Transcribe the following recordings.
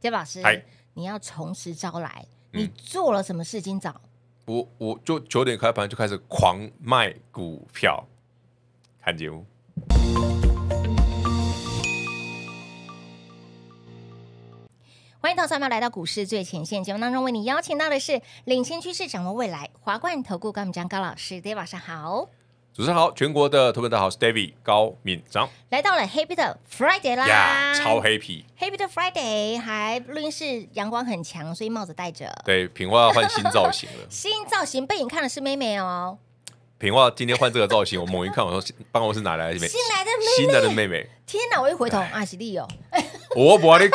杰老师，你要从实招来，你做了什么事情？早，我我就九点开盘就开始狂卖股票，看节目。欢迎到三喵来到股市最前线节目当中，为你邀请到的是领先趋势，掌握未来，华冠投顾高敏章高老师，戴老师好。主持人好，全国的朋友大好，我是 David 高敏章，来到了 Happy 的 Friday 啦，超 Happy，Happy 的 Friday 还录音室阳光很强，所以帽子戴着。对，平花要换新造型了，新造型背影看的是妹妹哦。平花今天换这个造型，我猛一看我说办公室哪来的妹新来的妹妹？妹天哪，我一回头阿喜力哦。我唔话你哦，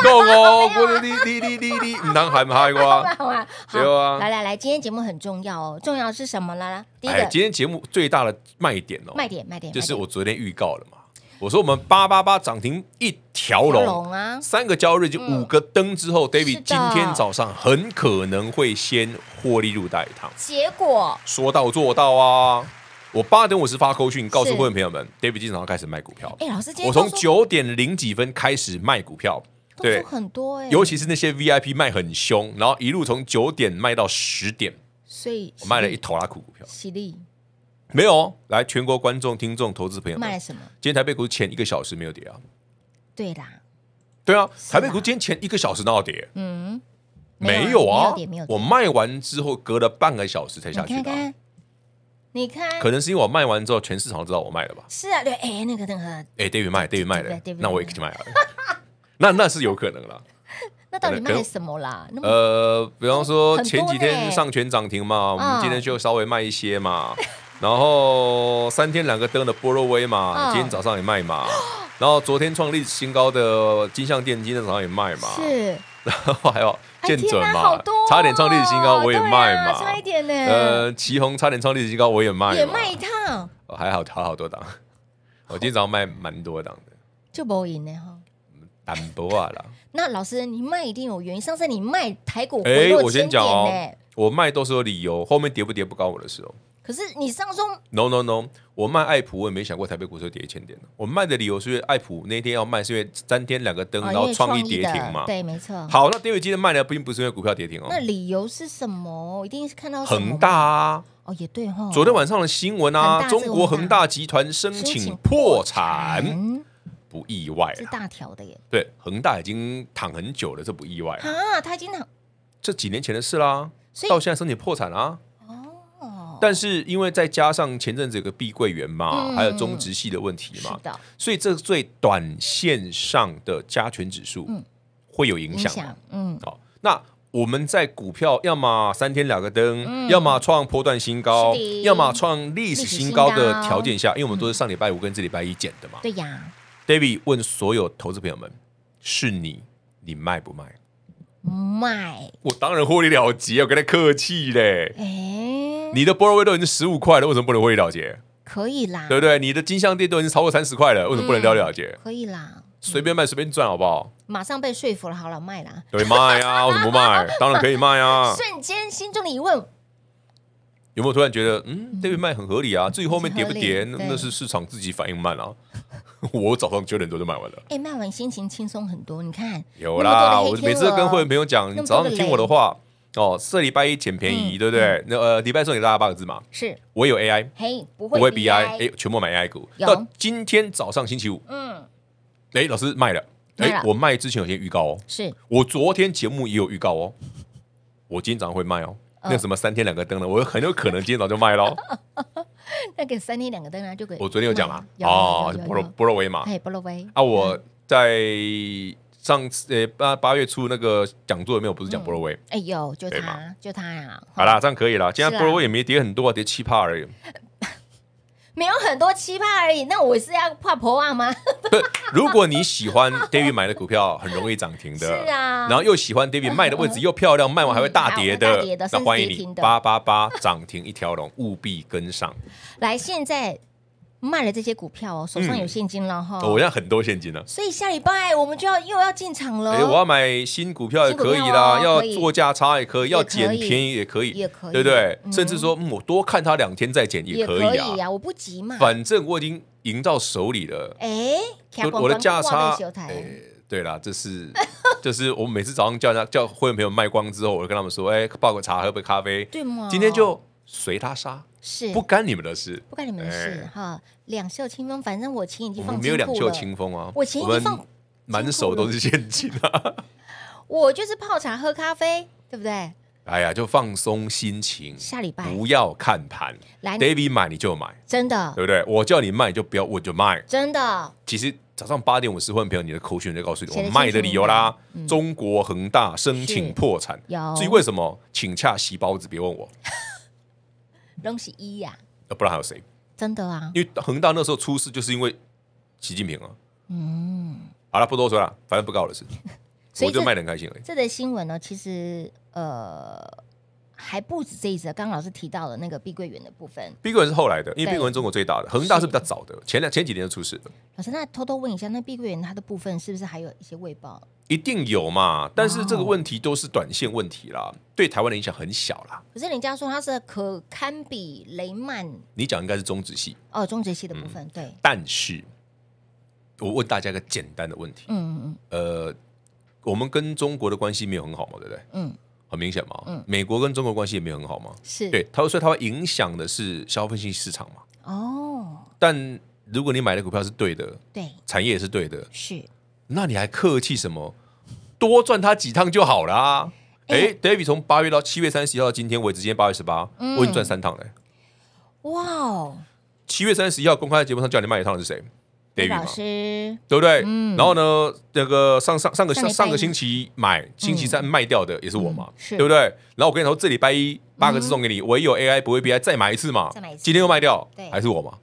我，嗰你你你你你唔能喊嗨系啩？有啊，来来来，今天节目很重要哦，重要是什么啦？第一个，今天节目最大的卖点哦，卖点卖点，就是我昨天预告了嘛，我说我们八八八涨停一条龙啊，三个交易日就五个灯之后，David 今天早上很可能会先获利入大堂，结果说到做到啊。我八点五十发扣讯告诉各位朋友们，David 今天要开始卖股票。哎，老师，我从九点零几分开始卖股票，对，很多哎，尤其是那些 VIP 卖很凶，然后一路从九点卖到十点，所以我卖了一头拉库股票，犀利。没有，来全国观众、听众、投资朋友，卖什么？今天台北股前一个小时没有跌啊？对啦，对啊，台北股今天前一个小时闹跌，嗯，没有啊，有有。我卖完之后，隔了半个小时才下去。的、你看，可能是因为我卖完之后，全市场都知道我卖了吧？是啊，对，哎，那个，那个，哎，等于卖，等于卖的，那我也去卖了，那那是有可能啦。那到底卖什么啦？呃，比方说前几天上全涨停嘛，我们今天就稍微卖一些嘛，然后三天两个灯的波罗威嘛，今天早上也卖嘛。然后昨天创历史新高的金像电机，那早上也卖嘛。是。然后还有见准嘛，差点创历史新高，我也卖嘛。啊，差一点呢。呃，旗宏差点创历史新高，我也卖也卖一套。还好了好多档。我今天早上卖蛮多档的。就不赢呢哈。淡薄啊啦。那老师，你卖一定有原因。上次你卖台股，哎，我先讲哦。我卖都是有理由，后面跌不跌不关我的事哦。可是你上周？No No No，我卖爱普，我也没想过台北股市跌一千点我卖的理由是因为爱普那天要卖，是因为三天两个灯，然后创意跌停嘛。对，没错。好，那第二季的卖呢，并不是因为股票跌停哦。那理由是什么？一定是看到恒大啊。哦，也对哈。昨天晚上的新闻啊，中国恒大集团申请破产，不意外。是大条的耶。对，恒大已经躺很久了，这不意外啊。他已经躺，这几年前的事啦，到现在申请破产啦、啊。但是因为再加上前阵子有个碧桂园嘛，还有中植系的问题嘛，所以这最短线上的加权指数会有影响。嗯，好，那我们在股票，要么三天两个灯，要么创波段新高，要么创历史新高。的条件下，因为我们都是上礼拜五跟这礼拜一减的嘛。对呀，David 问所有投资朋友们：，是你，你卖不卖？卖，我当然获利了结，我跟他客气嘞。哎。你的波萝味都已经十五块了，为什么不能获利了结？可以啦，对不对？你的金香店都已经超过三十块了，为什么不能了结？可以啦，随便卖随便赚，好不好？马上被说服了，好了，卖啦！对，卖啊！我 怎么不卖？当然可以卖啊！瞬间心中的疑问有没有突然觉得嗯，这边卖很合理啊？至于后面跌不跌，那是市场自己反应慢啊。我早上九点多就卖完了，哎，卖完心情轻松很多。你看有啦，我每次跟会员朋友讲，早上听我的话。哦，这礼拜一捡便宜，对不对？那呃，礼拜送给大家八个字嘛。是，我有 AI，嘿，不会 BI，哎，全部买 AI 股。到今天早上星期五，嗯，哎，老师卖了，哎，我卖之前有些预告哦。是我昨天节目也有预告哦，我今天早上会卖哦。那什么三天两个灯呢，我很有可能今天早就卖喽。那个三天两个灯呢，就给。我昨天有讲了，哦，菠萝菠萝维嘛，哎，菠萝维。啊，我在。上次呃八八月初那个讲座有没有不是讲波洛威，哎有就他就他呀，好啦，这样可以了，今天波洛威也没跌很多，跌七趴而已，没有很多七趴而已，那我是要怕破万吗？如果你喜欢 David 买的股票，很容易涨停的，是啊，然后又喜欢 David 卖的位置又漂亮，卖完还会大跌的，那欢迎你八八八涨停一条龙，务必跟上来，现在。卖了这些股票哦，手上有现金了哈。我要在很多现金了。所以下礼拜我们就要又要进场了。哎，我要买新股票也可以啦，要做价差也可以，要捡便宜也可以，也可以，对不对？甚至说，我多看它两天再捡也可以啊。我不急嘛。反正我已经赢到手里了。哎，我的价差，哎，对啦，这是，就 是我每次早上叫他叫会员朋友卖光之后，我就跟他们说，哎，泡个茶，喝杯咖啡，对吗？今天就随他杀。不干你们的事，不干你们的事哈。两袖清风，反正我钱已经没有两袖清风啊。我钱已经放满手都是现金啊。我就是泡茶喝咖啡，对不对？哎呀，就放松心情。下礼拜不要看盘，来，David 买你就买，真的，对不对？我叫你卖就不要，我就卖，真的。其实早上八点五十分，朋友，你的口讯就告诉你我卖的理由啦。中国恒大申请破产，至于为什么，请洽洗包子，别问我。东西一呀，呃，不然还有谁？真的啊，因为恒大那时候出事就是因为习近平啊。嗯，好了，不多说了，反正不告我的事情。就卖得很开心而已。这则新闻呢，其实呃还不止这一则。刚刚老师提到了那个碧桂园的部分，碧桂园是后来的，因为碧桂园中国最大的，恒大是比较早的，前两前几年就出事的。老师，那偷偷问一下，那碧桂园它的部分是不是还有一些未报？一定有嘛，但是这个问题都是短线问题啦，对台湾的影响很小啦。可是人家说它是可堪比雷曼，你讲应该是中资系哦，中资系的部分对。但是，我问大家个简单的问题，嗯嗯嗯，呃，我们跟中国的关系没有很好嘛，对不对？嗯，很明显嘛，嗯，美国跟中国关系也没有很好嘛，是对，它所以会影响的是消费性市场嘛。哦，但如果你买的股票是对的，对，产业也是对的，是。那你还客气什么？多赚他几趟就好 a 哎，，David 从八月到七月三十一号到今天，我直接八月十八，我已经赚三趟嘞。哇哦！七月三十一号公开节目上叫你卖一趟的是谁？d a i d 老师，对不对？嗯。然后呢，那个上上上个上上个星期买，星期三卖掉的也是我嘛，对不对？然后我跟你说，这礼拜一八个字送给你，唯有 AI 不会 BI，再买一次嘛。再买一次。今天又卖掉，还是我嘛？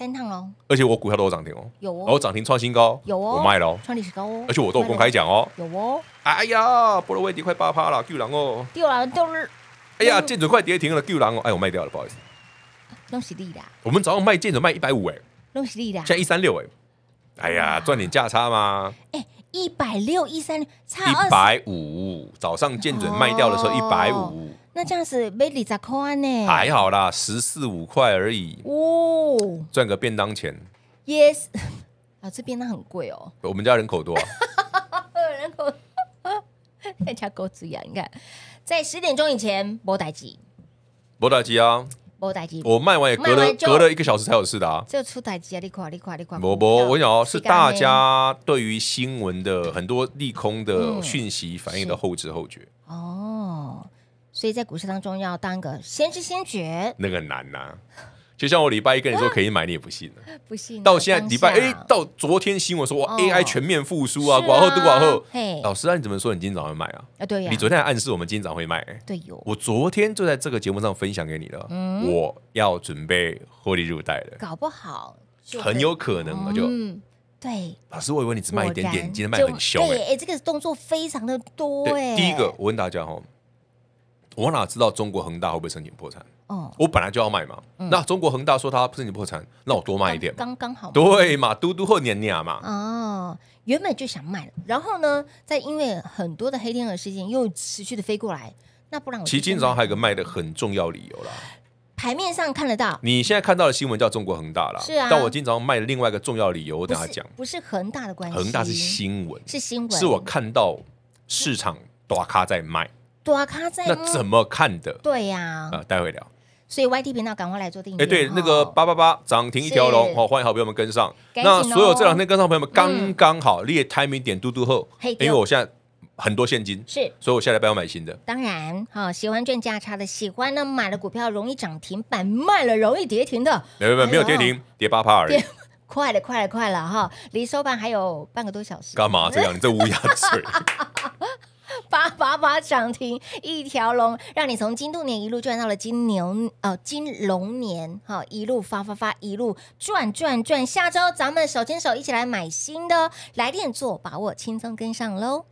三趟喽，而且我股票都有涨停哦，有，哦，然后涨停创新高，有哦，我卖了创历史高哦，而且我都有公开讲哦，有哦。哎呀，菠萝威迪快八趴了，救狼哦！救狼救，了。哎呀，剑准快跌停了，救狼哦！哎，我卖掉了，不好意思。弄死你啦！我们早上卖剑准卖一百五哎，弄死你啦！现在一三六哎，哎呀，赚点价差嘛。哎，一百六一三六差一百五，早上见准卖掉的时候一百五。那这样子没利咋宽呢？还好啦，十四五块而已哦，赚个便当钱。Yes，啊，这便当很贵哦。我们家人口多，人口人 家够资源。你看，在十点钟以前没待机，没待机啊，没待机。我卖完也隔了隔了一个小时才有事的啊。这出大机啊！你快！你快！你快！我我我跟你讲哦，是大家对于新闻的很多利空的讯息反应的后知后觉哦。所以在股市当中，要当个先知先觉，那个难呐。就像我礼拜一跟你说可以买，你也不信了，不信。到现在礼拜哎，到昨天新闻说，我 AI 全面复苏啊，寡后都寡后。老师啊，你怎么说你今天早上买啊？啊对呀，你昨天暗示我们今天早上会买，对哟，我昨天就在这个节目上分享给你了，我要准备获利入袋了，搞不好，很有可能嘛，就，对。老师，我以为你只卖一点点，今天卖很对，哎，这个动作非常的多，哎。第一个，我问大家哈。我哪知道中国恒大会不会申请破产？哦，我本来就要卖嘛。那中国恒大说它申请破产，那我多卖一点，刚刚好。对嘛，嘟嘟或年年嘛。哦，原本就想卖，然后呢，在因为很多的黑天鹅事件又持续的飞过来，那不然。其实今早上还有一个卖的很重要理由了，牌面上看得到。你现在看到的新闻叫中国恒大了，是啊。但我今早上卖的另外一个重要理由，我等下讲，不是恒大的关系，恒大是新闻，是新闻，是我看到市场大咖在卖。多卡在那怎么看的？对呀，啊，待会聊。所以 Y T 频道赶快来做定。哎，对，那个八八八涨停一条龙，好欢迎好朋友们跟上。那所有这两天跟上朋友们刚刚好列 timing 点嘟嘟后，嘿，因为我现在很多现金，是，所以我下礼拜要买新的。当然，哈，喜欢赚价差的，喜欢呢，买了股票容易涨停板，卖了容易跌停的。没有没有没有跌停，跌八趴而已。快了快了快了哈，离收盘还有半个多小时。干嘛这样？你这乌鸦嘴。发发发涨停，一条龙，让你从金兔年一路赚到了金牛，呃，金龙年，哈，一路发发发，一路赚赚赚。下周咱们手牵手一起来买新的，来电做，把握轻松跟上喽。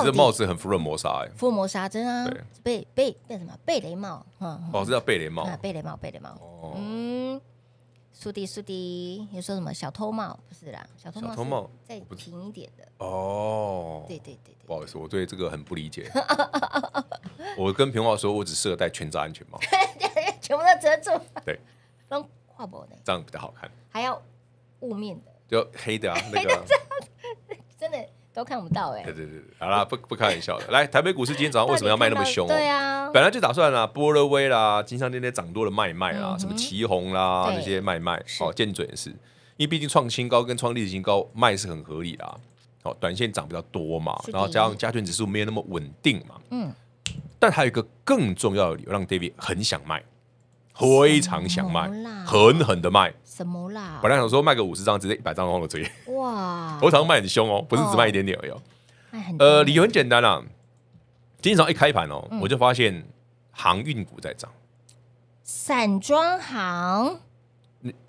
你的帽子很富人磨砂哎，富人磨砂真啊，被贝贝什么贝雷帽，哈，哦，这叫贝雷帽，贝雷帽，贝雷帽，嗯。苏迪苏迪，你说什么小偷帽？不是啦，小偷帽再平一点的哦。对对对，不好意思，我对这个很不理解。我跟平帽说，我只适合戴全罩安全帽，全部都遮住，对，让跨脖的，这样比较好看，还要雾面的，就黑的啊，那个真的。都看不到哎，对对对，好啦，不不开玩笑的，来，台北股市今天早上为什么要卖那么凶？对啊，本来就打算啦，波乐威啦，金常天天涨多了卖卖啦，什么旗红啦，这些卖卖，哦，见准是，因为毕竟创新高跟创历史新高卖是很合理的，好，短线涨比较多嘛，然后加上加权指数没有那么稳定嘛，嗯，但还有一个更重要的，理由让 David 很想卖，非常想卖，狠狠的卖。怎么啦？本来想说卖个五十张，直接一百张忘了追。哇！我想要卖很凶哦，不是只卖一点点而已。卖很呃，理由很简单啦。今天早上一开盘哦，我就发现航运股在涨，散装行、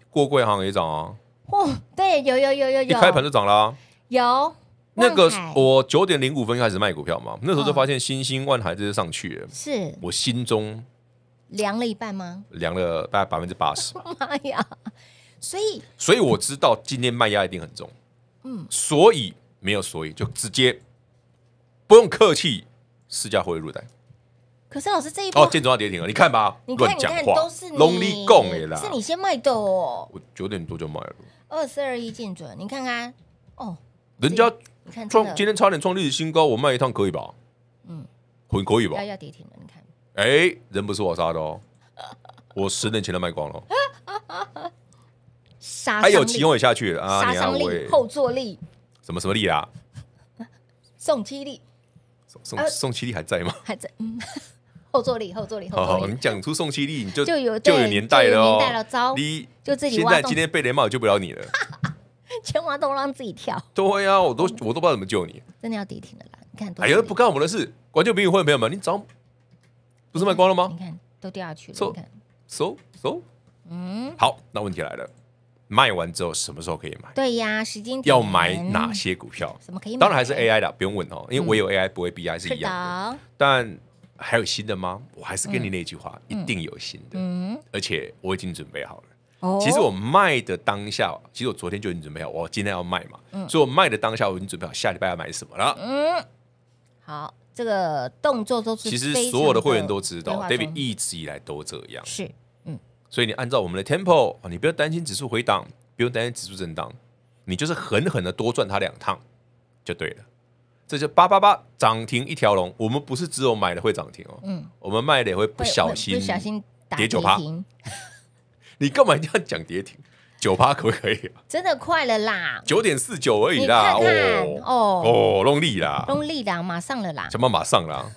过柜行也涨啊。嚯，对，有有有有有，一开盘就涨了。有那个我九点零五分开始卖股票嘛，那时候就发现星星万海这接上去，了，是我心中凉了一半吗？凉了大概百分之八十。妈呀！所以，所以我知道今天卖压一定很重，嗯，所以没有所以，就直接不用客气，试驾会入袋。可是老师这一哦，见准要跌停了，你看吧，乱讲话都是龙利共哎啦，是你先卖的哦，我九点多就卖了，二四二一见准，你看看哦，人家创今天差点创历史新高，我卖一趟可以吧？嗯，很可以吧？要跌停了，你看，哎，人不是我杀的哦，我十年前都卖光了。杀还有几公里下去啊？杀伤力、后坐力，什么什么力啊？送七力，送送送七力还在吗？还在。嗯。后坐力，后坐力，后坐力。你讲出送七力，你就就有就有年代了哦。年代了，招，就自己。现在今天被雷帽救不了你了，全万都让自己跳。对啊，我都我都不知道怎么救你。真的要跌停了啦！你看，哎呀，不干我们的事，观众朋友会没有们，你早不是卖光了吗？你看，都掉下去了。你看，收，收。嗯，好，那问题来了。卖完之后什么时候可以买？对呀，时间要买哪些股票？什么可以？当然还是 AI 的，不用问哦，因为我有 AI，不会 BI 是一样的。但还有新的吗？我还是跟你那句话，一定有新的，而且我已经准备好了。哦，其实我卖的当下，其实我昨天就已经准备好，我今天要卖嘛。所以我卖的当下我已经准备好下礼拜要买什么了。嗯，好，这个动作都是其实所有的会员都知道，David 一直以来都这样是。所以你按照我们的 tempo，你不要担心指数回档，不用担心指数震荡，你就是狠狠的多赚它两趟就对了。这就八八八涨停一条龙，我们不是只有买了会涨停哦，嗯，我们卖了会不小心不小心跌九趴。你干嘛一定要讲跌停？九八可不可以？真的快了啦，九点四九而已啦，哦哦，弄利啦，弄利啦，马上了啦，什么马上了？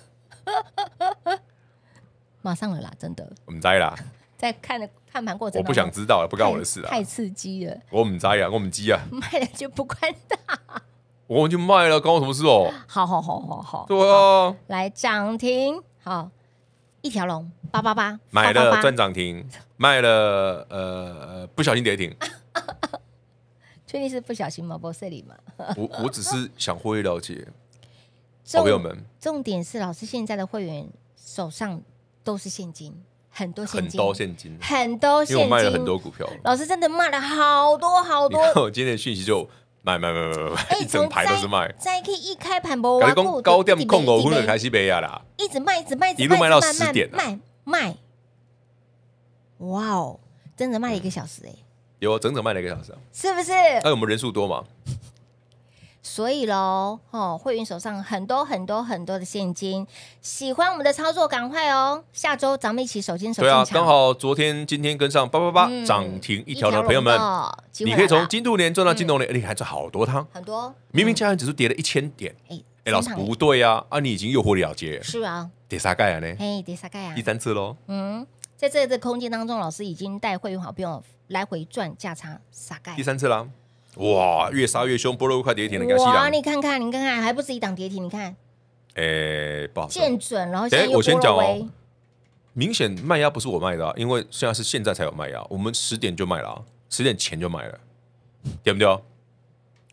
马上了啦，真的。我们在啦。在看的看盘过程，我不想知道，不干我的事啊！太刺激了，我们摘啊，我们机啊，卖了就不关。我们就卖了，关我什么事哦？好好好好好，来涨停，好一条龙八八八，买了赚涨停，卖了呃不小心跌停，确定是不小心吗？不是你吗？我我只是想会了解，朋友们，重点是老师现在的会员手上都是现金。很多现金，很多现金，很多现金，卖了很多股票。老师真的卖了好多好多。我今天的讯息就卖卖卖卖卖，一整排都是卖。再可以一开盘不，我讲高点控股分能开西卖啦，一直卖一直卖，一路卖到十点，卖卖。哇哦，真的卖了一个小时哎，有整整卖了一个小时，是不是？那我们人数多嘛。所以喽，哦，会员手上很多很多很多的现金，喜欢我们的操作赶快哦！下周咱们一起手牵手对啊，刚好昨天、今天跟上八八八涨停一条的朋友们，你可以从金度联转到金龙联，哎，还赚好多汤，很多。明明加元指数跌了一千点，哎哎，老师不对啊，啊，你已经诱惑了结，是啊，跌啥盖啊呢？嘿，跌啥盖啊？第三次喽，嗯，在这这空间当中，老师已经带会员好朋友来回赚价差，啥盖？第三次啦。哇，越杀越凶，波浪快跌停了。哇，你看看，你看看，还不是一档跌停？你看，哎，不好见准，然后先讲哦，明显卖压不是我卖的啊，因为现在是现在才有卖压，我们十点就卖了，十点前就卖了，对不对？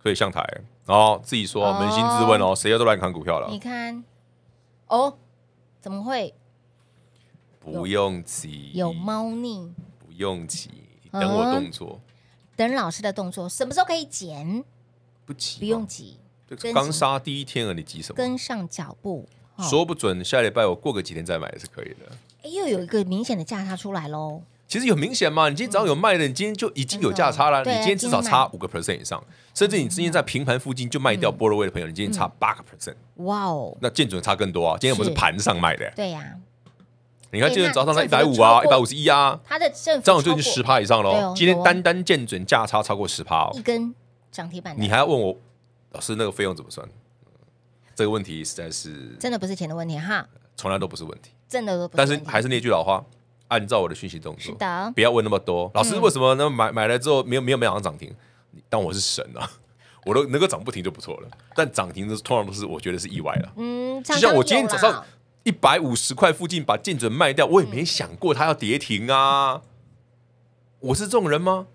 可以上台，然后自己说扪心自问哦，谁又都来砍股票了？你看，哦，怎么会？不用急，有猫腻。不用急，等我动作。等老师的动作，什么时候可以减？不急，不用急。刚杀第一天啊，你急什么？跟上脚步，说不准下礼拜我过个几天再买也是可以的。哎，又有一个明显的价差出来喽。其实有明显吗？你今天早上有卖的，你今天就已经有价差了。你今天至少差五个 percent 以上，甚至你今天在平盘附近就卖掉菠萝味的朋友，你今天差八个 percent。哇哦，那见准差更多啊！今天我们是盘上卖的，对呀。你看，今天早上才一百五啊，一百五十一啊，它的正就已经十趴以上喽。今天单单见准价差超过十趴哦。一根涨停板，你还要问我老师那个费用怎么算？这个问题实在是真的不是钱的问题哈，从来都不是问题，真的。但是还是那句老话，按照我的讯息动作，是的，不要问那么多。老师为什么那买买来之后没有没有没有涨停？当我是神啊！我都能够涨不停就不错了，但涨停的通常都是我觉得是意外了。嗯，就像我今天早上。一百五十块附近把净值卖掉，我也没想过它要跌停啊！我是这种人吗？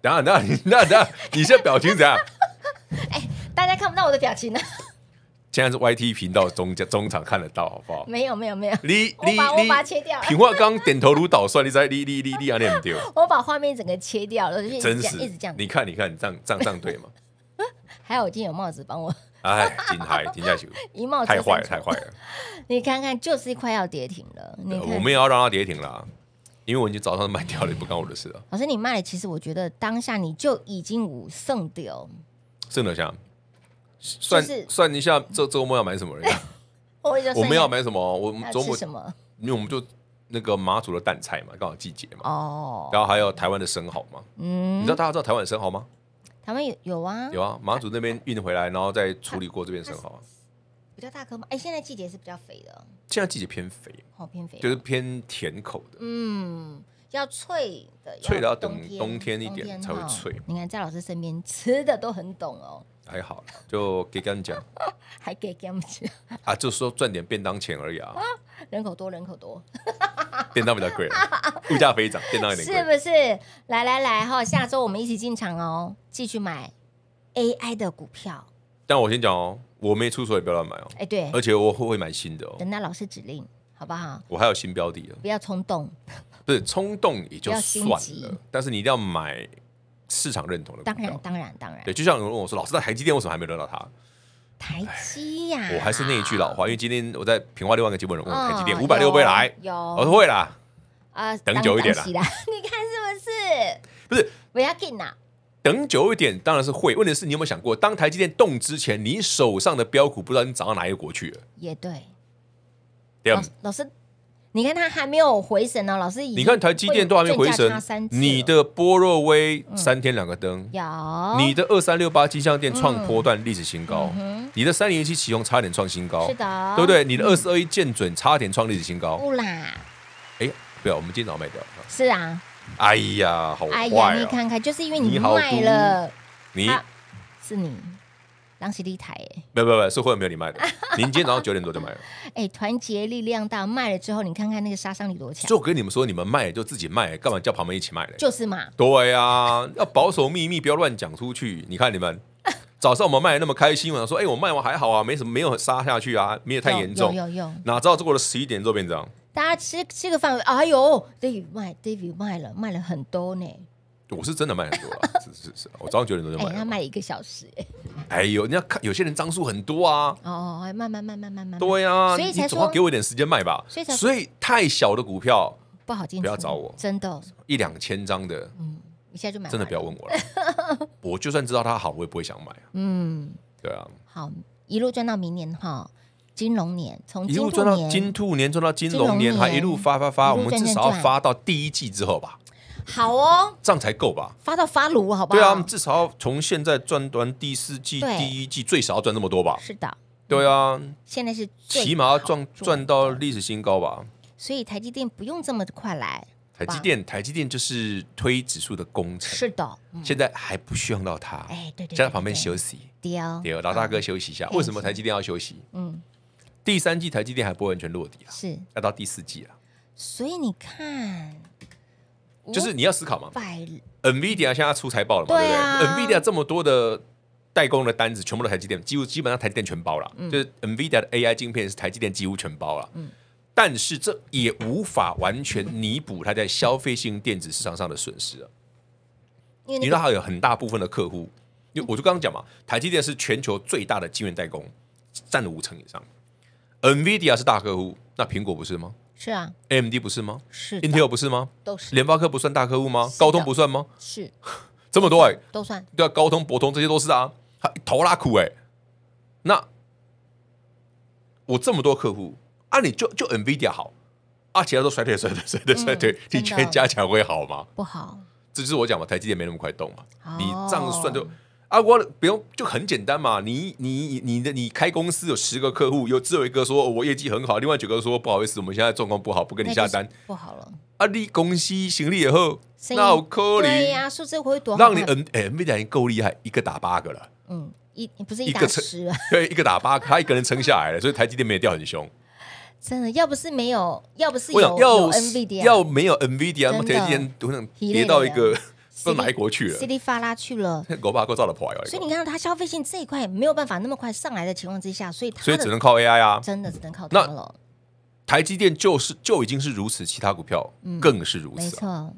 等下，然后那等下，你现在表情怎样？哎，大家看不到我的表情呢。现在是 YT 频道中中场看得到好不好？没有没有没有，你你你，我把切掉。平话刚点头如捣蒜，你在你你你你啊，你里丢？我把画面整个切掉了，真是一直这样。你看你看你这样这样这样对吗？还好我今天有帽子帮我。哎，停台停下去，太坏了，太坏了！你看看，就是快要跌停了。我们也要让它跌停了，因为我已经早上卖掉了，不关我的事了。老师，你卖了，其实我觉得当下你就已经五胜掉。胜了下，算算一下，这周末要买什么？我们要买什么？我周末什么？因为我们就那个马祖的蛋菜嘛，刚好季节嘛。哦。然后还有台湾的生蚝嘛。嗯。你知道大家知道台湾生蚝吗？他们有有啊，有啊，马祖那边运回来，然后再处理过这边生蚝，比较大颗吗？哎，现在季节是比较肥的，现在季节偏肥，好偏肥，就是偏甜口的，嗯，要脆的，脆的要等冬天一点才会脆。你看在老师身边吃的都很懂哦，还好就给讲讲，还给们讲，啊，就是说赚点便当钱而已啊，人口多，人口多。电 脑比较贵，物价飞涨，电脑有点贵，是不是？来来来哈，下周我们一起进场哦，继续买 AI 的股票。但我先讲哦，我没出手也不要乱买哦。哎，对，而且我会会买新的哦。等待老师指令，好不好？我还有新标的，不要冲动。不是冲动也就算了，但是你一定要买市场认同的。当然，当然，当然。对，就像有人问我说：“老师，那台积电为什么还没轮到它？”台积呀，我还是那一句老话，因为今天我在平花六万个基本人问台积电五百六会来，有，会啦，呃，等久一点啦你看是不是？不是，不要紧呢。等久一点当然是会，问题是你有没有想过，当台积电动之前，你手上的标股不知道你涨到哪一个国去了？也对。老师。你看他还没有回神呢，老师。你看台积电都还没回神，你的波若威三天两个灯，有你的二三六八气箱电创波段历史新高，你的三零一七启用差点创新高，是的，对不对？你的二四二一建准差点创历史新高，不啦，哎，不要，我们今早卖掉，是啊，哎呀，好坏、啊！哎呀，你看看，就是因为你卖了，你是你。朗诗利台哎，没有没有没有，是会没有你卖的，今天早上九点多就卖了。哎，团结力量大，卖了之后你看看那个杀伤力多强！就我跟你们说，你们卖就自己卖，干嘛叫旁边一起卖嘞？就是嘛，对啊，要保守秘密，不要乱讲出去。你看你们 早上我们卖那么开心，我说哎，我卖完还好啊，没什么，没有杀下去啊，没有太严重。有有有，哪知道过了十一点后变这样？大家吃吃个饭，哎呦 d a v e d 卖 d a v e d 卖了，卖了很多呢。我是真的卖很多，是是是，我早上九点人就卖。他卖一个小时哎。哎呦，你要看有些人张数很多啊。哦哦，慢慢慢慢慢慢。对啊，所以才说给我一点时间卖吧。所以才所以太小的股票不好进，不要找我，真的。一两千张的，嗯，一下就买，真的不要问我了。我就算知道它好，我也不会想买。嗯，对啊。好，一路赚到明年哈，金融年，从一路赚到金兔年，赚到金融年，还一路发发发，我们至少要发到第一季之后吧。好哦，这样才够吧？发到发炉，好不好？对啊，我们至少要从现在赚端第四季、第一季最少要赚那么多吧？是的，对啊，现在是起码赚赚到历史新高吧？所以台积电不用这么快来，台积电台积电就是推指数的工程。是的，现在还不需要到它，哎，对对，在旁边休息。第二，老大哥休息一下。为什么台积电要休息？嗯，第三季台积电还不完全落地啊，是，要到第四季了。所以你看。就是你要思考嘛。NVIDIA 现在出财报了嘛，对不对？NVIDIA 这么多的代工的单子，全部都台积电，几乎基本上台积电全包了。就是 NVIDIA 的 AI 晶片是台积电几乎全包了。嗯，但是这也无法完全弥补它在消费性电子市场上的损失你因为它有很大部分的客户，因为我就刚刚讲嘛，台积电是全球最大的晶圆代工，占了五成以上。NVIDIA 是大客户，那苹果不是吗？是啊，AMD 不是吗？是，Intel 不是吗？都是。联发科不算大客户吗？高通不算吗？是，这么多哎，都算。对啊，高通、博通这些都是啊，头拉苦哎。那我这么多客户，按理就就 NVIDIA 好，啊，其他都甩腿甩腿甩腿甩腿，你全加起来会好吗？不好。这就是我讲嘛，台积电没那么快动嘛。你这样算就。啊，我不用就很简单嘛，你你你的你开公司有十个客户，有只有一个说我业绩很好，另外九个说不好意思，我们现在状况不好，不跟你下单不好了。啊，你公司行李以后，那我扣你对呀，数字会多，让你 N N V D A 够厉害，一个打八个了。嗯，一不是一个撑，对，一个打八个，他一个人撑下来了，所以台积电没有掉很凶。真的，要不是没有，要不是有要 N V D A，要没有 N V D A，台积电可能跌到一个。都哪一国去了稀里发拉去了。狗造的所以你看，它消费性这一块没有办法那么快上来的情况之下，所以所以只能靠 A I 啊，真的只能靠那了。台积电就是就已经是如此，其他股票更是如此。没错。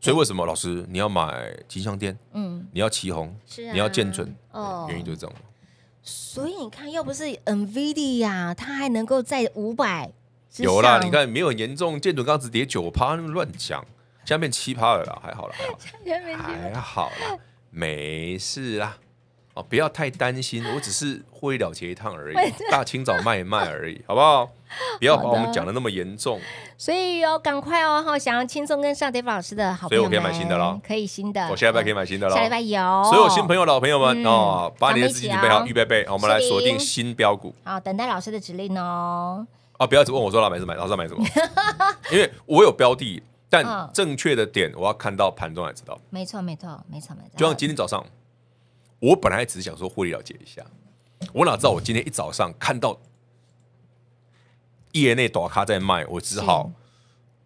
所以为什么老师你要买金相店？嗯，你要旗宏，是？你要建准哦？原因就是这样。所以你看，又不是 N V D 呀，它还能够在五百有啦。你看没有严重建准，刚子跌九趴，那么乱讲。这样变奇葩了啦，还好了，还好啦，还好啦，没事啦。哦，不要太担心，我只是会了结一趟而已，大清早卖一卖而已，好不好？不要把我们讲的那么严重。所以要赶快哦！好，想要轻松跟上田老师的好，所以我可以买新的了，可以新的。我下礼拜可以买新的了，下礼拜有。所有新朋友、老朋友们哦，把你的资金准备好，预备备，我们来锁定新标股。好，等待老师的指令哦。啊，不要只问我说老板什买，老师要买什么，因为我有标的。但正确的点，我要看到盘中才知道。没错，没错，没错，没错。就像今天早上，我本来只是想说互利了解一下，我哪知道我今天一早上看到业内大咖在卖，我只好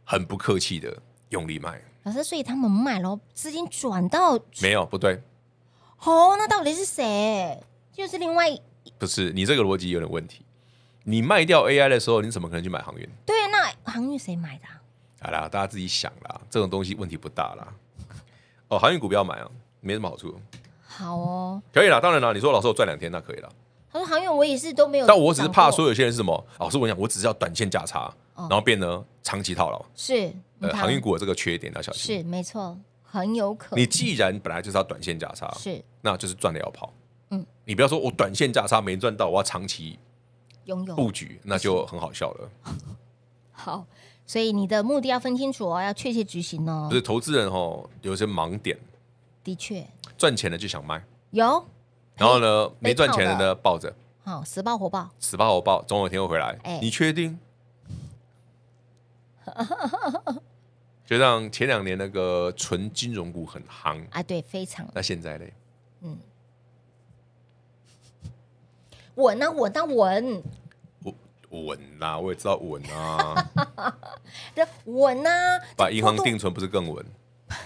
很不客气的用力卖。老师，所以他们卖了，资金转到没有？不对。哦，那到底是谁？就是另外不是？你这个逻辑有点问题。你卖掉 AI 的时候，你怎么可能去买航运？对，那航运谁买的？好大家自己想啦。这种东西问题不大啦。哦，航运股不要买啊，没什么好处。好哦，可以啦，当然啦，你说老师我赚两天那可以了。他说航运我也是都没有，但我只是怕说有些人是什么，老师我讲，我只是要短线价差，然后变得长期套牢。是，呃，航运股这个缺点要小心。是没错，很有可能。你既然本来就是要短线价差，是，那就是赚的要跑。嗯，你不要说我短线价差没赚到，我要长期拥有布局，那就很好笑了。好。所以你的目的要分清楚哦，要确切执行哦。就是投资人哦，有些盲点。的确。赚钱了就想卖。有。然后呢，没赚钱的呢，抱着。好，死抱活抱。死抱活抱，总有一天会回来。你确定？就像前两年那个纯金融股很夯啊，对，非常。那现在嘞？嗯，稳啊，稳啊，稳。稳啦，我也知道稳啊，稳呐，把银行定存不是更稳？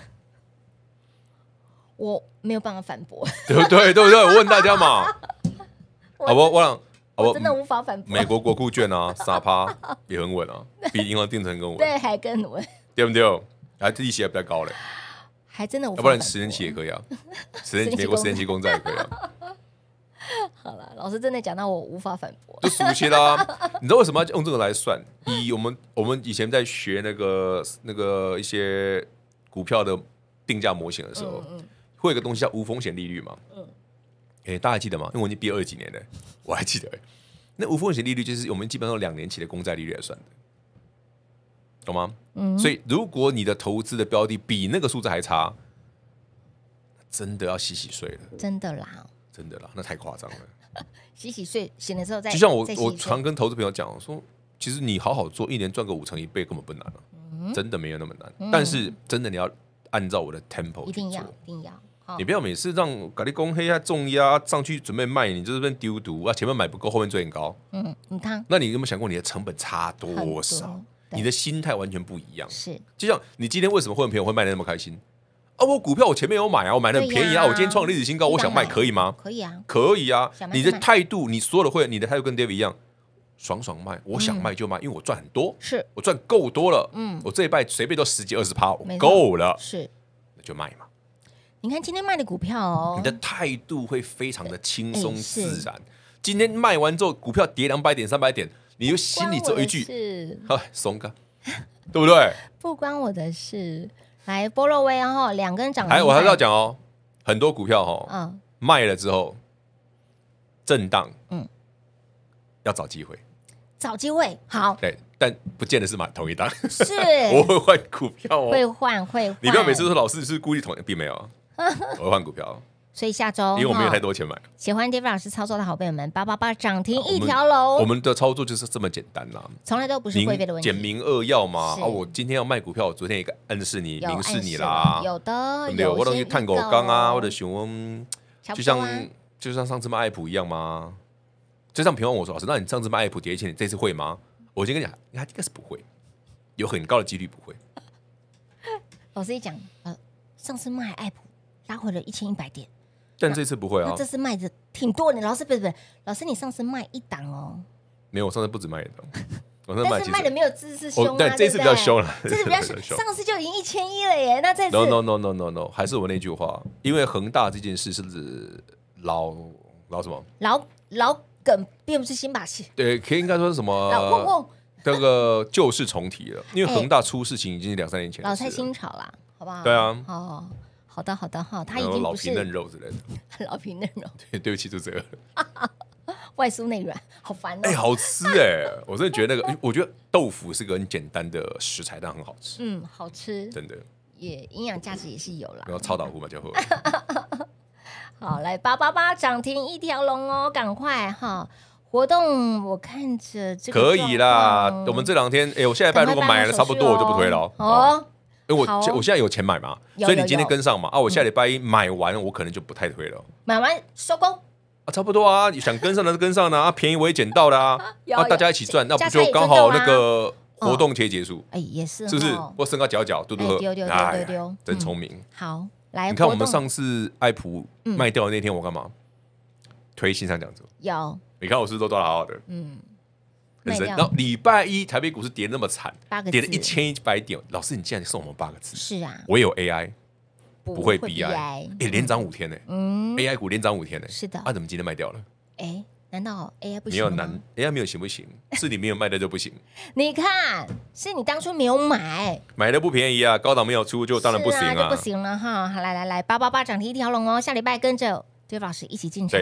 我没有办法反驳，对 不对？对不对？我问大家嘛。好不，我讲啊，我真的无法反驳。美国国库券啊，傻趴也很稳啊，比银行定存更稳，对，还更稳，对不对？还利息还比较高嘞，还真的，要不然十年期也可以啊，十年期美国十年期公债也可以啊。好了，老师真的讲到我无法反驳，就熟悉啦。你知道为什么要用这个来算？以我们我们以前在学那个那个一些股票的定价模型的时候，会有个东西叫无风险利率嘛？嗯，哎，大家记得吗？因为我已经毕业二几年了，我还记得哎。那无风险利率就是我们基本上两年期的公债利率来算的，懂吗？嗯。所以如果你的投资的标的比那个数字还差，真的要洗洗睡了，真的啦。真的啦，那太夸张了。洗洗睡，醒的时候再。就像我，我常跟投资朋友讲说，其实你好好做，一年赚个五成一倍根本不难了，真的没有那么难。但是真的你要按照我的 tempo 一定要，一定要。你不要每次让格力公黑啊重压上去，准备卖你就是被丢毒啊，前面买不够，后面赚高。嗯，你看，那你有没有想过你的成本差多少？你的心态完全不一样。是，就像你今天为什么会有朋友会卖的那么开心？啊，我股票我前面有买啊，我买得很便宜啊，我今天创历史新高，我想卖可以吗？可以啊，可以啊。你的态度，你所有的会，你的态度跟 David 一样，爽爽卖，我想卖就卖，因为我赚很多，是我赚够多了，嗯，我这一拜随便都十几二十趴，我够了，是，那就卖嘛。你看今天卖的股票哦，你的态度会非常的轻松自然。今天卖完之后，股票跌两百点、三百点，你就心里有一句：是，嗨，怂个，对不对？不关我的事。来波罗威，啊哈，两个人讲。还我还是要讲哦，很多股票哈，嗯，卖了之后震荡，嗯，要找机会，找机会，好，对，但不见得是买同一档，是，我会换股票，哦，会换，会，你不要每次说老师是故意同，并没有，我会换股票。所以下周，因为我没有太多钱买。喜欢 David 老师操作的好朋友们，八八八涨停一条龙。我们的操作就是这么简单啦，从来都不是贵费的问题。简明扼要嘛？啊，我今天要卖股票，我昨天也暗示你、明示你啦。有的，没有，我都去探狗刚啊，或者熊，就像就像上次卖爱普一样吗？就像平问我说：“老师，那你上次卖爱普跌一千，这次会吗？”我先跟你讲，他该应该是不会，有很高的几率不会。老师一讲，呃，上次卖爱普拉回了一千一百点。但这次不会啊！这次卖的挺多的，老师，不是不是，老师你上次卖一档哦，没有，我上次不止卖一档，我上次卖的没有这次凶，但这次比较凶了，这次比较凶，上次就已经一千一了耶，那这次？No No No No No No，还是我那句话，因为恒大这件事是老老什么老老梗，并不是新把戏，对，可以应该说是什么？老公公。这个旧事重提了，因为 恒大出事情已经是两三年前了，老太新潮了，好不好？对啊，好好。好的好的哈，他已经老皮嫩肉之类的，老皮嫩肉。对，对不起，就这个，外酥内软，好烦。哎，好吃哎，我的觉得那个，我觉得豆腐是个很简单的食材，但很好吃。嗯，好吃，真的，也营养价值也是有了。然后超导护嘛就会。好，来八八八涨停一条龙哦，赶快哈！活动我看着这个可以啦。我们这两天哎，我下在拜如果买了差不多，我就不推了。哦。哎，我我现在有钱买嘛，所以你今天跟上嘛。啊，我下礼拜一买完，我可能就不太推了。买完收工啊，差不多啊。你想跟上的跟上啦、啊，便宜我也捡到啦。啊，大家一起赚，那不就刚好那个活动期结束。哎，也是，不是我身高脚脚嘟嘟喝，丢丢丢丢丢，真聪明。好，来，你看我们上次爱普卖掉的那天，我干嘛推线上讲座？有，你看我是都做的好好的。嗯。然后礼拜一台北股市跌那么惨，跌了一千一百点。老师，你竟然送我们八个字？是啊，我有 AI，不会 BI，哎，连涨五天呢，嗯，AI 股连涨五天呢，是的，那怎么今天卖掉了？哎，难道 AI 不行？没有难？AI 没有行不行？是你没有卖的就不行？你看，是你当初没有买，买的不便宜啊，高档没有出就当然不行啊。不行了哈！来来来，八八八涨停一条龙哦，下礼拜跟着周老师一起进场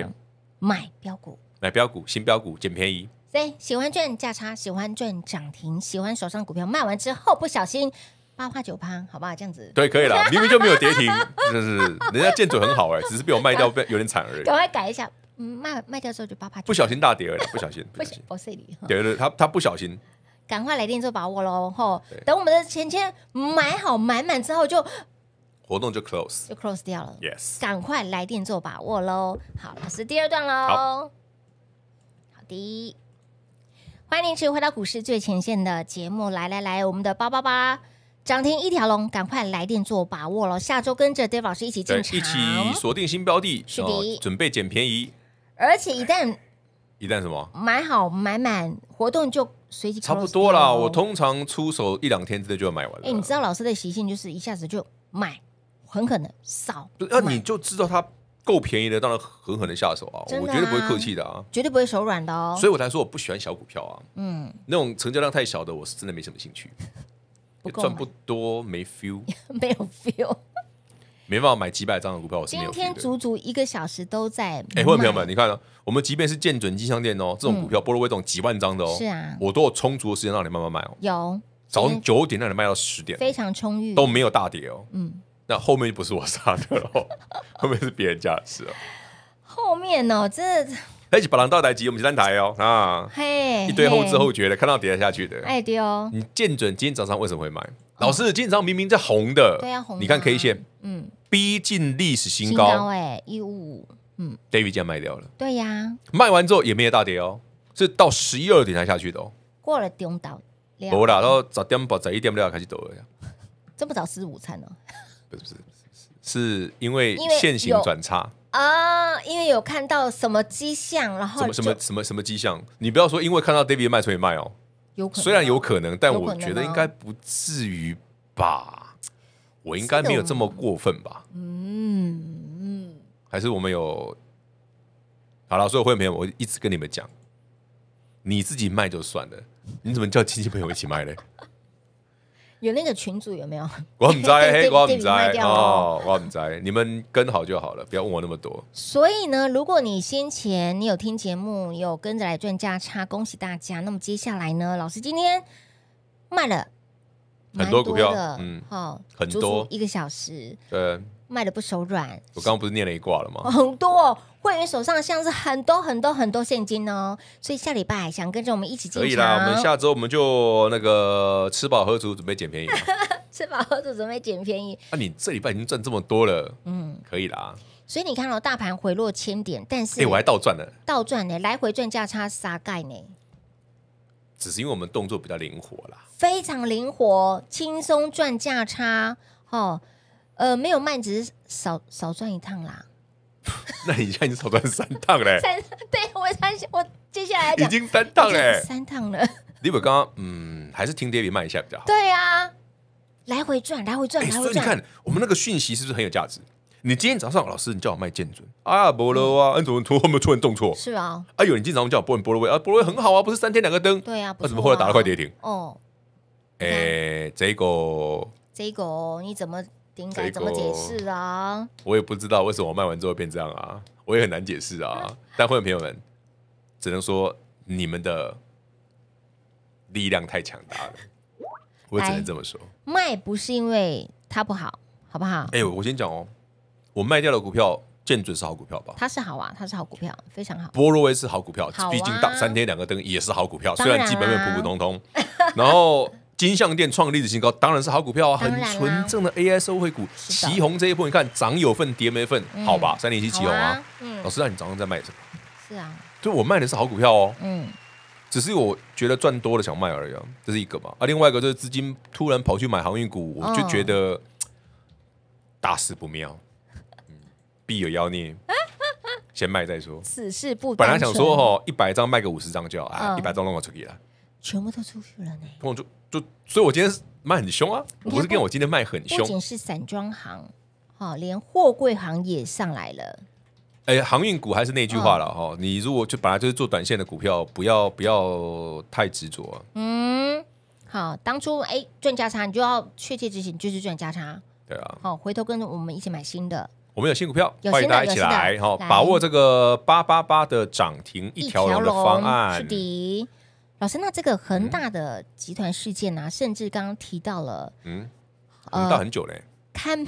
买标股，买标股新标股捡便宜。C 喜欢赚价差，喜欢赚涨停，喜欢手上股票卖完之后不小心八八九趴，好不好？这样子对，可以了，明明就没有跌停，就是人家建筑很好哎，只是被我卖掉被有点惨而已。赶快改一下，卖卖掉之后就八八，不小心大跌而已，不小心，不小心。对对，他他不小心，赶快来电做把握喽！吼，等我们的钱钱买好买满之后就活动就 close 就 close 掉了，yes，赶快来电做把握喽！好，老师第二段喽，好的。欢迎持续回到股市最前线的节目，来来来，我们的八八八涨停一条龙，赶快来电做把握了。下周跟着 Dave 老师一起进场，一起锁定新标的，准备捡便宜。而且一旦一旦什么买好买满，活动就随即差不多啦。我通常出手一两天之内就要买完了。哎，你知道老师的习性就是一下子就买，很可能少。那你就知道他。够便宜的，当然狠狠的下手啊！我绝对不会客气的啊，绝对不会手软的哦。所以我才说我不喜欢小股票啊，嗯，那种成交量太小的，我是真的没什么兴趣，赚不多，没 feel，没有 feel，没办法买几百张的股票。我是今天足足一个小时都在。哎，各位朋友们，你看啊，我们即便是见准金项链哦，这种股票波罗威这种几万张的哦，是啊，我都有充足的时间让你慢慢买哦。有，早上九点让你卖到十点，非常充裕，都没有大跌哦。嗯。那后面就不是我杀的喽，后面是别人家的事哦。后面哦，这哎，把狼到台几，我们三台哦啊。嘿，一堆后知后觉的，看到跌了下去的。哎，丢、哦。你见准今天早上为什么会买？老师今天早上明明在红的，对啊，红。你看 K 线，嗯，逼近历史新高哎，一五，嗯。David 竟然卖掉了。对呀。卖完之后也没有大跌哦，是到十一二点才下去的哦。过了中刀。不啦，后十点把十一点了开始抖了呀。这么早吃午餐呢？不是，是是因为现行转差啊，因为有看到什么迹象，然后什么什么什么什么迹象，你不要说因为看到 David 卖所以卖哦，有虽然有可能，但我觉得应该不至于吧，我应该没有这么过分吧，嗯嗯，还是我们有好了，所有会员朋友，我一直跟你们讲，你自己卖就算了，你怎么叫亲戚朋友一起卖呢？有那个群主有没有？我唔知，嘿，我唔知哦，我唔知，你们跟好就好了，不要问我那么多。所以呢，如果你先前你有听节目，有跟着来赚价差，恭喜大家。那么接下来呢，老师今天卖了很多股票，嗯，好，很多一个小时，对。卖的不手软，我刚刚不是念了一卦了吗？很多哦，会员手上像是很多很多很多现金哦，所以下礼拜想跟着我们一起进？可以啦，我们下周我们就那个吃饱喝足，准备捡便宜。吃饱喝足，准备捡便宜。那你这礼拜已经赚这么多了，嗯，可以啦。所以你看到大盘回落千点，但是哎，我还倒赚了，倒赚呢，来回赚价差啥概呢，只是因为我们动作比较灵活啦，非常灵活，轻松赚价差哦。呃，没有卖，只是少少赚一趟啦。那一下你少赚三趟嘞，三对我三我接下来已经三趟嘞，三趟了。李伟，刚刚嗯，还是听爹爹卖一下比较好。对啊，来回转，来回转，来回转。你看我们那个讯息是不是很有价值？你今天早上老师你叫我卖剑尊啊，菠萝啊，安祖文图有没有突然动错？是啊。啊有你今天早上叫我博菠萝罗啊，菠萝威很好啊，不是三天两个灯？对啊，那怎么后来打了快跌停？哦。哎，这个这个你怎么？应该怎么解释啊？我也不知道为什么卖完之后变这样啊，我也很难解释啊。但会有朋友们只能说你们的力量太强大了，我只能这么说。卖不是因为它不好，好不好？哎，我先讲哦，我卖掉的股票，剑准是好股票吧？它是好啊，它是好股票，非常好。波若威是好股票，毕竟大三天两个灯也是好股票，虽然基本面普普通通。然后。金象店创历史新高，当然是好股票啊，很纯正的 A I 收会股。旗红这一波，你看涨有份，跌没份，好吧，三点七旗红啊。老师，那你早上在卖什么？是啊，就我卖的是好股票哦。嗯，只是我觉得赚多了想卖而已，啊，这是一个嘛。啊，另外一个就是资金突然跑去买航运股，我就觉得大事不妙，必有妖孽。先卖再说。此事不。本来想说哦，一百张卖个五十张就啊，一百张弄我出去了。全部都出去了呢。我就就，所以我今天卖很凶啊！不是，跟我今天卖很凶。不仅是散装行，好，连货柜行也上来了。哎，航运股还是那句话了哈。你如果就本来就是做短线的股票，不要不要太执着。嗯，好，当初哎赚价差，你就要确切执行，就是赚价差。对啊。好，回头跟着我们一起买新的。我们有新股票，欢迎大家一起来。好，把握这个八八八的涨停一条龙的方案。老师，那这个恒大的集团事件呢？甚至刚刚提到了，嗯，恒大很久嘞，看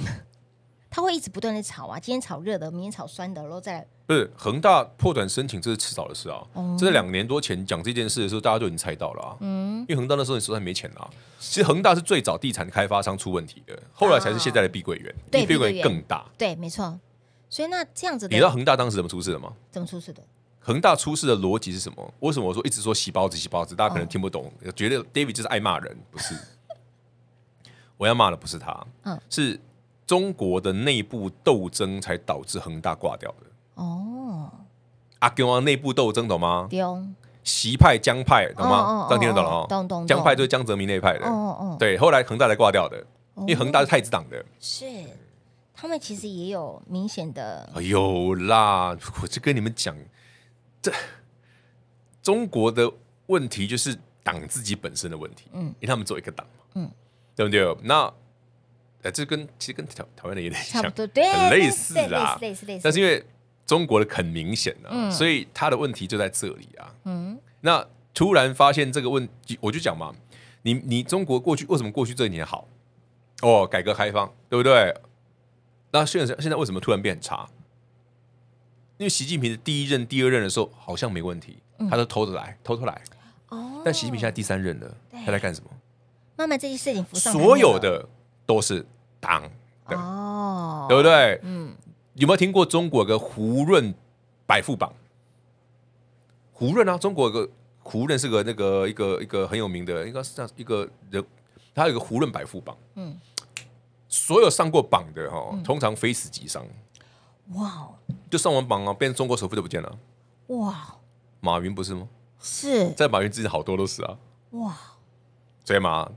他 会一直不断的炒啊，今天炒热的，明天炒酸的，然后再不是恒大破短申请，这是迟早的事啊。这是两年多前讲这件事的时候，大家就已经猜到了啊。嗯，因为恒大那时候你候在没钱啊。其实恒大是最早地产开发商出问题的，后来才是现在的碧桂园，碧桂园更大。对，没错。所以那这样子，你知道恒大当时怎么出事的吗？怎么出事的？恒大出事的逻辑是什么？为什么我说一直说洗包子、洗包子？大家可能听不懂，觉得 David 就是爱骂人，不是？我要骂的不是他，嗯，是中国的内部斗争才导致恒大挂掉的。哦，阿圭拉内部斗争懂吗？懂。派江派懂吗？当听得懂了哦。懂懂。江派就是江泽民那派的。哦哦。对，后来恒大才挂掉的，因为恒大是太子党的。是。他们其实也有明显的。有啦，我就跟你们讲。这中国的问题就是党自己本身的问题，嗯，因为他们做一个党嘛，嗯，对不对？那呃，这跟其实跟台台湾的有点差不多，对，很类似啊，类似类似。但是因为中国的很明显啊，所以他的问题就在这里啊，嗯。那突然发现这个问题，我就讲嘛，你你中国过去为什么过去这一年好？哦，改革开放，对不对？那现在现在为什么突然变很差？因为习近平的第一任、第二任的时候好像没问题，他都偷着来、偷偷来。哦。但习近平现在第三任了，他在干什么？慢慢这件事情上。所有的都是党。哦。对不对？嗯。有没有听过中国个胡润百富榜？胡润啊，中国有个胡润是个那个一个一个很有名的，应该是这样一个人，他有一个胡润百富榜。嗯。所有上过榜的哈，通常非死即伤。哇！就上完榜啊，变中国首富就不见了。哇！马云不是吗？是，在马云之前好多都死啊。哇！所以嘛，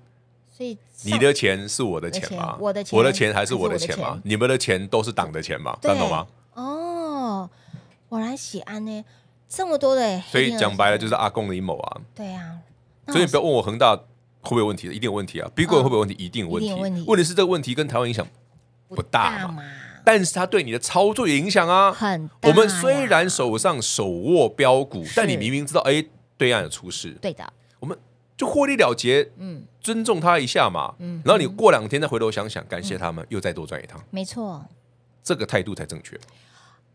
所以你的钱是我的钱吗？我的钱，我的钱还是我的钱吗？你们的钱都是党的钱吗？看懂吗？哦，我来洗安呢，这么多的，所以讲白了就是阿公的阴谋啊。对啊，所以你不要问我恒大会不会有问题，一定有问题啊。碧桂园会不会有问题，一定有问题。问题是这个问题跟台湾影响不大嘛？但是他对你的操作影响啊，很。我们虽然手上手握标股，但你明明知道，哎，对岸有出事。对的，我们就获利了结，嗯，尊重他一下嘛，嗯。然后你过两天再回头想想，感谢他们，又再多赚一趟。没错，这个态度才正确。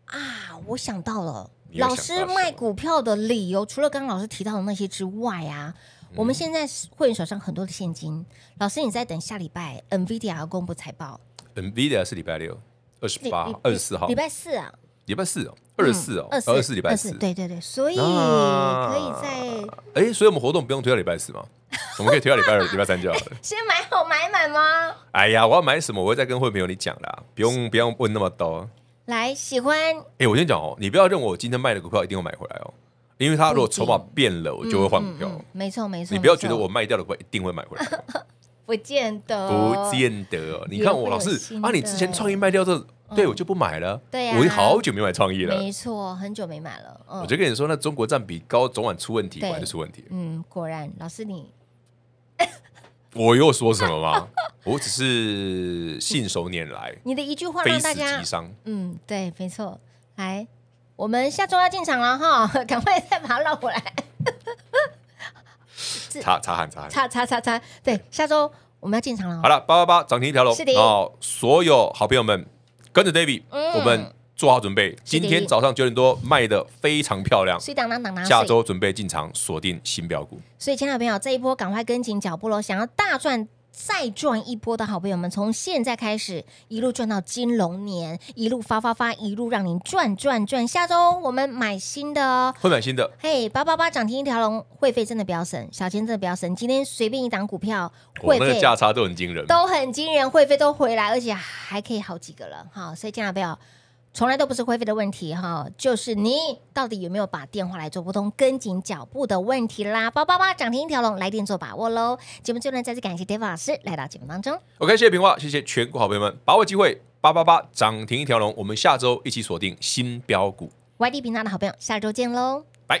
啊，我想到了，老师卖股票的理由，除了刚刚老师提到的那些之外啊，我们现在是会手上很多的现金。老师，你在等下礼拜 Nvidia 要公布财报，Nvidia 是礼拜六。二十八，二十四号，礼拜四啊，礼拜四哦，二十四哦，二十四礼拜四，对对对，所以可以在，哎，所以我们活动不用推到礼拜四吗？我们可以推到礼拜二、礼拜三就好了。先买好买满吗？哎呀，我要买什么？我会再跟会朋友你讲啦，不用不用问那么多。来，喜欢，哎，我先讲哦，你不要认为我今天卖的股票一定会买回来哦，因为他如果筹码变了，我就会换股票。没错没错，你不要觉得我卖掉的会一定会买回来。不见得，不见得。你看我老师啊，你之前创意卖掉之后，对我就不买了。对呀，我好久没买创意了。没错，很久没买了。我就跟你说，那中国占比高，昨晚出问题，晚就出问题。嗯，果然，老师你，我又说什么吗？我只是信手拈来，你的一句话让大家。嗯，对，没错。来，我们下周要进场了哈，赶快再把它绕回来。擦汗，擦汗，擦擦擦擦。对，下周我们要进场了。好了，八八八，涨停一条龙。是的，哦，所有好朋友们跟着 David，我们做好准备。今天早上九点多卖的非常漂亮，所以当当当。下周准备进场锁定新标股，所以亲爱的朋友，这一波赶快跟紧脚步喽，想要大赚。再赚一波的好朋友们，从现在开始一路赚到金龙年，一路发发发，一路让您赚赚赚。下周我们买新的哦，会买新的。嘿，八八八涨停一条龙，会费真的比较省，小钱真的比较省。今天随便一档股票，我那个价差都很惊人，都很惊人，会费都回来，而且还可以好几个了。好，所以千万不要。从来都不是会费的问题哈，就是你到底有没有把电话来做拨通、跟紧脚步的问题啦！八八八涨停一条龙，来电做把握喽！节目最后再次感谢 David 老师来到节目当中。OK，谢谢平话，谢谢全国好朋友们把握机会，八八八涨停一条龙，我们下周一起锁定新标股。YD 平话的好朋友，下周见喽，拜。